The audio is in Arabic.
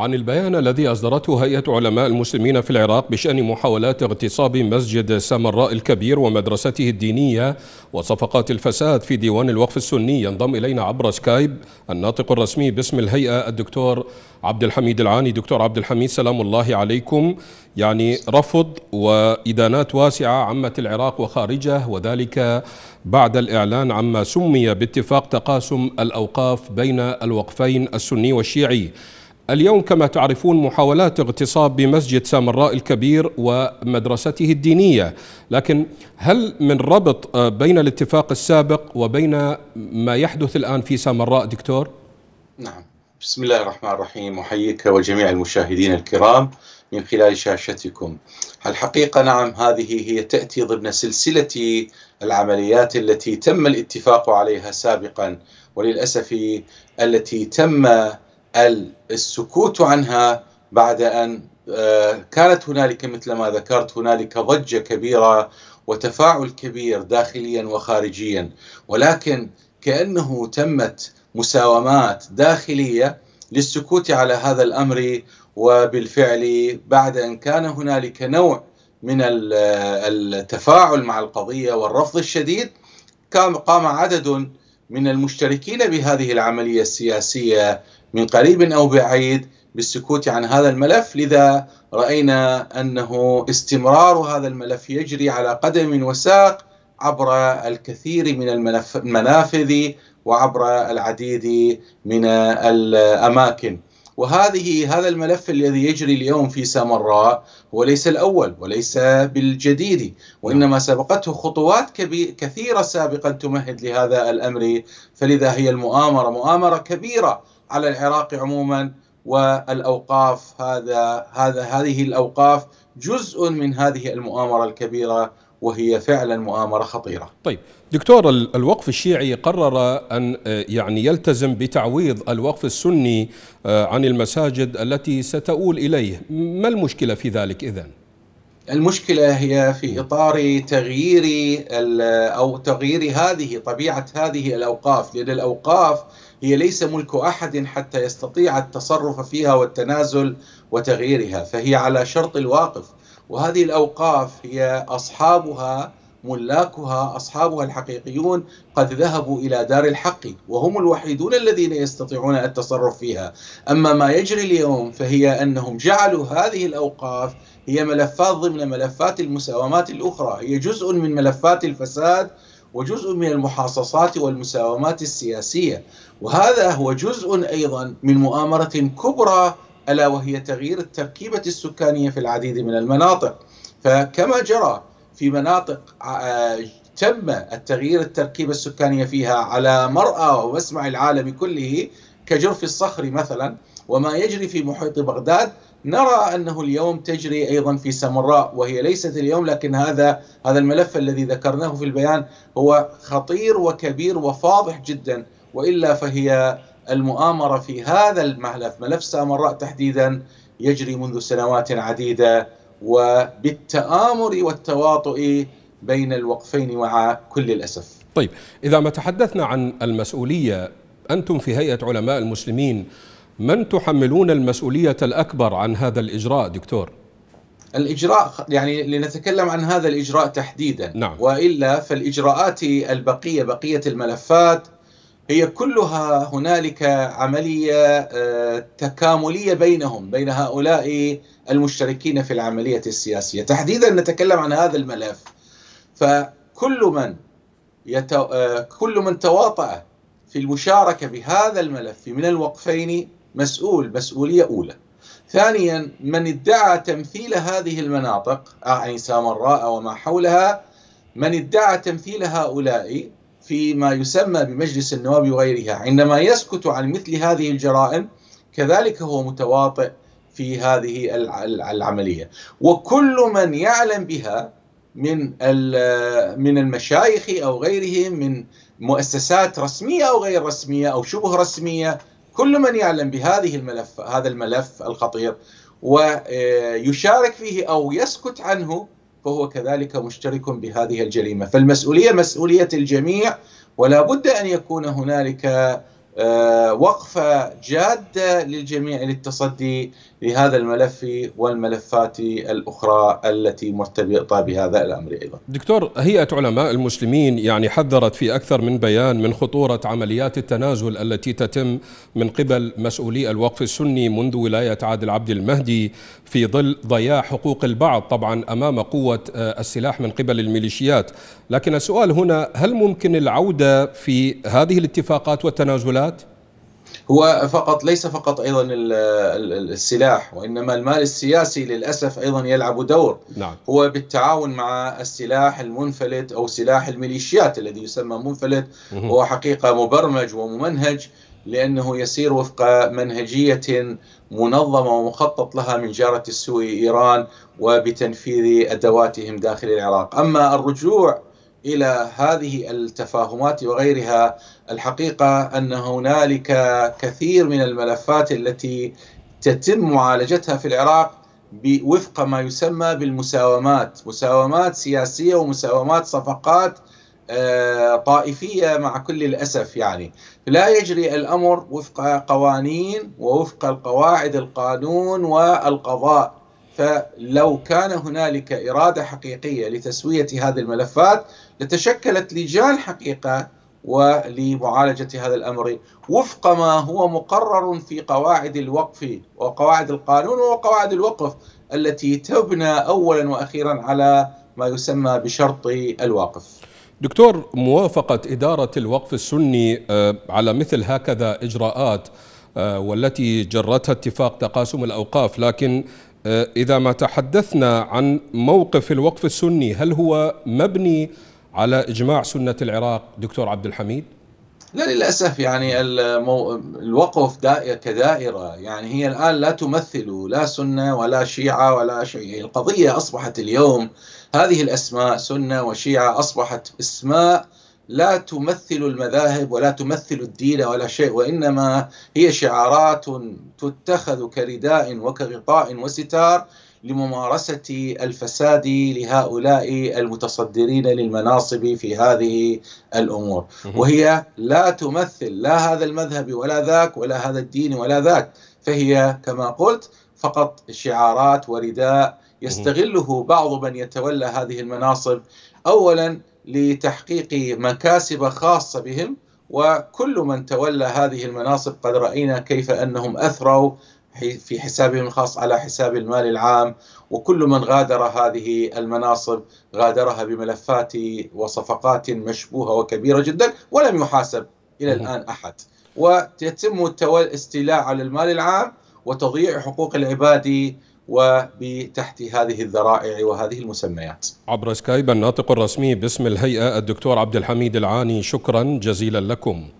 عن البيان الذي أصدرته هيئة علماء المسلمين في العراق بشأن محاولات اغتصاب مسجد سامراء الكبير ومدرسته الدينية وصفقات الفساد في ديوان الوقف السني ينضم إلينا عبر سكايب الناطق الرسمي باسم الهيئة الدكتور عبد الحميد العاني دكتور عبد الحميد سلام الله عليكم يعني رفض وإدانات واسعة عمت العراق وخارجه وذلك بعد الإعلان عما سمي باتفاق تقاسم الأوقاف بين الوقفين السني والشيعي اليوم كما تعرفون محاولات اغتصاب بمسجد سامراء الكبير ومدرسته الدينية لكن هل من ربط آه، بين الاتفاق السابق وبين ما يحدث الآن في سامراء دكتور؟ نعم بسم الله الرحمن الرحيم أحييك وجميع المشاهدين الكرام من خلال شاشتكم الحقيقة نعم هذه هي تأتي ضمن سلسلة العمليات التي تم الاتفاق عليها سابقا وللأسف التي تم السكوت عنها بعد ان آه، كانت هنالك مثل ما ذكرت هنالك ضجه كبيره وتفاعل كبير داخليا وخارجيا ولكن كانه تمت مساومات داخليه للسكوت على هذا الامر وبالفعل بعد ان كان هنالك نوع من التفاعل مع القضيه والرفض الشديد قام عدد من المشتركين بهذه العمليه السياسيه من قريب أو بعيد بالسكوت عن هذا الملف لذا رأينا أنه استمرار هذا الملف يجري على قدم وساق عبر الكثير من المنافذ وعبر العديد من الأماكن وهذه هذا الملف الذي يجري اليوم في سامراء هو ليس الاول وليس بالجديد وانما سبقته خطوات كثيره سابقا تمهد لهذا الامر فلذا هي المؤامره مؤامره كبيره على العراق عموما والاوقاف هذا هذا هذه الاوقاف جزء من هذه المؤامره الكبيره وهي فعلا مؤامره خطيره. طيب دكتور الوقف الشيعي قرر ان آه، يعني يلتزم بتعويض الوقف السني آه، عن المساجد التي ستؤول اليه، ما المشكله في ذلك اذا؟ المشكله هي في نعم. اطار تغيير او تغيير هذه طبيعه هذه الاوقاف، لان الاوقاف هي ليس ملك احد حتى يستطيع التصرف فيها والتنازل وتغييرها فهي على شرط الواقف وهذه الاوقاف هي اصحابها ملاكها اصحابها الحقيقيون قد ذهبوا الى دار الحق وهم الوحيدون الذين يستطيعون التصرف فيها اما ما يجري اليوم فهي انهم جعلوا هذه الاوقاف هي ملفات ضمن ملفات المساومات الاخرى هي جزء من ملفات الفساد وجزء من المحاصصات والمساومات السياسيه وهذا هو جزء ايضا من مؤامره كبرى الا وهي تغيير التركيبه السكانيه في العديد من المناطق فكما جرى في مناطق آه، تم التغيير التركيبه السكانيه فيها على مرأى ومسمع العالم كله كجرف الصخر مثلا وما يجري في محيط بغداد نرى انه اليوم تجري ايضا في سامراء وهي ليست اليوم لكن هذا هذا الملف الذي ذكرناه في البيان هو خطير وكبير وفاضح جدا والا فهي المؤامره في هذا الملف ملف سامراء تحديدا يجري منذ سنوات عديده وبالتآمر والتواطؤ بين الوقفين مع كل الاسف. طيب اذا ما تحدثنا عن المسؤوليه انتم في هيئه علماء المسلمين من تحملون المسؤولية الأكبر عن هذا الإجراء دكتور؟ الإجراء يعني لنتكلم عن هذا الإجراء تحديدا نعم. وإلا فالإجراءات البقية بقية الملفات هي كلها هنالك عملية آه، تكاملية بينهم بين هؤلاء المشتركين في العملية السياسية تحديدا نتكلم عن هذا الملف فكل من يتو... آه، كل من تواطأ في المشاركة بهذا الملف من الوقفين مسؤول مسؤولية أولى ثانيا من ادعى تمثيل هذه المناطق آه، يعني سامراء وما حولها من ادعى تمثيل هؤلاء فيما يسمى بمجلس النواب وغيرها عندما يسكت عن مثل هذه الجرائم كذلك هو متواطئ في هذه العمليه وكل من يعلم بها من من المشايخ او غيرهم من مؤسسات رسميه او غير رسميه او شبه رسميه كل من يعلم بهذه الملف هذا الملف الخطير ويشارك فيه او يسكت عنه فهو كذلك مشترك بهذه الجريمه، فالمسؤوليه مسؤوليه الجميع ولا بد ان يكون هنالك آه، وقفة جادة للجميع للتصدي لهذا الملف والملفات الأخرى التي مرتبطة بهذا الأمر أيضا دكتور هيئة علماء المسلمين يعني حذرت في أكثر من بيان من خطورة عمليات التنازل التي تتم من قبل مسؤولي الوقف السني منذ ولاية عادل عبد المهدي في ظل ضياع حقوق البعض طبعا أمام قوة آه، السلاح من قبل الميليشيات لكن السؤال هنا هل ممكن العودة في هذه الاتفاقات والتنازلات الآلات؟ هو فقط ليس فقط ايضا السلاح وانما المال السياسي للاسف ايضا يلعب دور نعم. هو بالتعاون مع السلاح المنفلت او سلاح الميليشيات الذي يسمى منفلت هو حقيقه مبرمج وممنهج لانه يسير وفق منهجيه منظمه ومخطط لها من جاره السوء ايران وبتنفيذ ادواتهم داخل العراق اما الرجوع الى هذه التفاهمات وغيرها الحقيقه ان هنالك كثير من الملفات التي تتم معالجتها في العراق وفق ما يسمى بالمساومات مساومات سياسيه ومساومات صفقات آه، طائفيه مع كل الاسف يعني لا يجري الامر وفق قوانين ووفق القواعد القانون والقضاء فلو كان هنالك إرادة حقيقية لتسوية هذه الملفات لتشكلت لجان حقيقة ولمعالجة هذا الأمر وفق ما هو مقرر في قواعد الوقف وقواعد القانون وقواعد الوقف التي تبنى أولا وأخيرا على ما يسمى بشرط الواقف دكتور موافقة إدارة الوقف السني آه، على مثل هكذا إجراءات آه، والتي جرتها اتفاق تقاسم الأوقاف لكن آه، إذا ما تحدثنا عن موقف الوقف السني هل هو مبني على إجماع سنة العراق دكتور عبد الحميد؟ لا للأسف يعني المو... الوقف دائرة كدائرة يعني هي الآن لا تمثل لا سنة ولا شيعة ولا شيء القضية أصبحت اليوم هذه الأسماء سنة وشيعة أصبحت أسماء لا تمثل المذاهب ولا تمثل الدين ولا شيء وانما هي شعارات تتخذ كرداء وكغطاء وستار لممارسه الفساد لهؤلاء المتصدرين للمناصب في هذه الامور وهي لا تمثل لا هذا المذهب ولا ذاك ولا هذا الدين ولا ذاك فهي كما قلت فقط شعارات ورداء يستغله بعض من يتولى هذه المناصب اولا لتحقيق مكاسب خاصه بهم وكل من تولى هذه المناصب قد راينا كيف انهم اثروا في حسابهم الخاص على حساب المال العام وكل من غادر هذه المناصب غادرها بملفات وصفقات مشبوهه وكبيره جدا ولم يحاسب الى الان احد ويتم استيلاء على المال العام وتضييع حقوق العباد وبتحت هذه الذرائع وهذه المسميات عبر سكايب الناطق الرسمي باسم الهيئة الدكتور عبد الحميد العاني شكرا جزيلا لكم